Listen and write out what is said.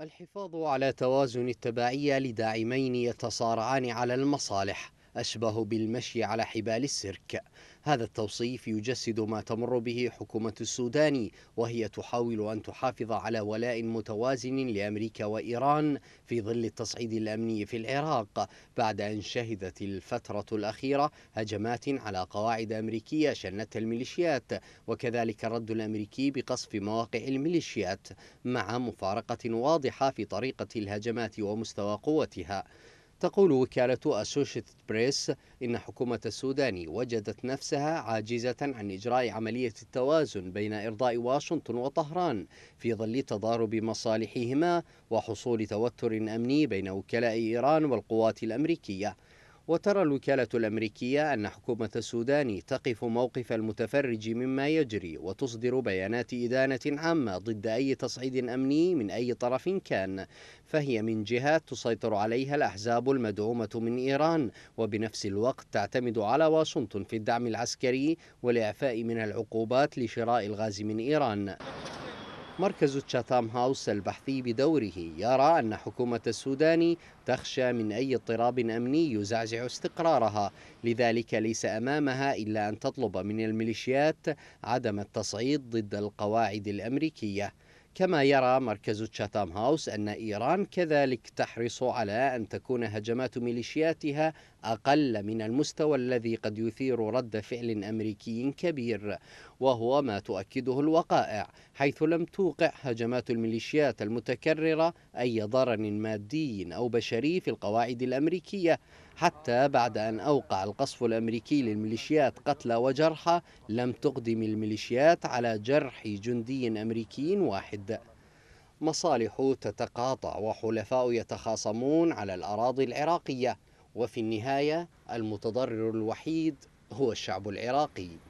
الحفاظ على توازن التبعية لداعمين يتصارعان على المصالح أشبه بالمشي على حبال السيرك هذا التوصيف يجسد ما تمر به حكومة السودان وهي تحاول أن تحافظ على ولاء متوازن لأمريكا وإيران في ظل التصعيد الأمني في العراق بعد أن شهدت الفترة الأخيرة هجمات على قواعد أمريكية شنتها الميليشيات وكذلك الرد الأمريكي بقصف مواقع الميليشيات مع مفارقة واضحة في طريقة الهجمات ومستوى قوتها تقول وكالة أسوشيتد بريس إن حكومة السودان وجدت نفسها عاجزة عن إجراء عملية التوازن بين إرضاء واشنطن وطهران في ظل تضارب مصالحهما وحصول توتر أمني بين وكلاء إيران والقوات الأمريكية وترى الوكالة الأمريكية أن حكومة السودان تقف موقف المتفرج مما يجري وتصدر بيانات إدانة عامة ضد أي تصعيد أمني من أي طرف كان فهي من جهة تسيطر عليها الأحزاب المدعومة من إيران وبنفس الوقت تعتمد على واشنطن في الدعم العسكري والإعفاء من العقوبات لشراء الغاز من إيران مركز تشاتام هاوس البحثي بدوره يرى أن حكومة السودان تخشى من أي اضطراب أمني يزعزع استقرارها لذلك ليس أمامها إلا أن تطلب من الميليشيات عدم التصعيد ضد القواعد الأمريكية كما يرى مركز تشاتام هاوس أن إيران كذلك تحرص على أن تكون هجمات ميليشياتها أقل من المستوى الذي قد يثير رد فعل أمريكي كبير وهو ما تؤكده الوقائع حيث لم توقع هجمات الميليشيات المتكررة أي ضرر مادي أو بشري في القواعد الأمريكية حتى بعد أن أوقع القصف الأمريكي للميليشيات قتلى وجرحى لم تقدم الميليشيات على جرح جندي أمريكي واحد مصالح تتقاطع وحلفاء يتخاصمون على الأراضي العراقية وفي النهاية المتضرر الوحيد هو الشعب العراقي